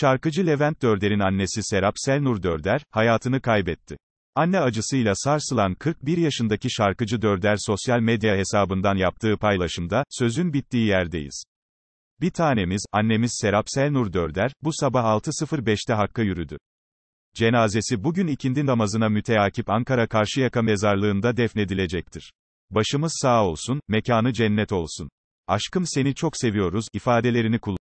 Şarkıcı Levent Dörder'in annesi Serap Selnur Dörder, hayatını kaybetti. Anne acısıyla sarsılan 41 yaşındaki şarkıcı Dörder sosyal medya hesabından yaptığı paylaşımda, sözün bittiği yerdeyiz. Bir tanemiz, annemiz Serap Selnur Dörder, bu sabah 6.05'te Hakk'a yürüdü. Cenazesi bugün ikindi namazına müteakip Ankara Karşıyaka mezarlığında defnedilecektir. Başımız sağ olsun, mekanı cennet olsun. Aşkım seni çok seviyoruz, ifadelerini kullan.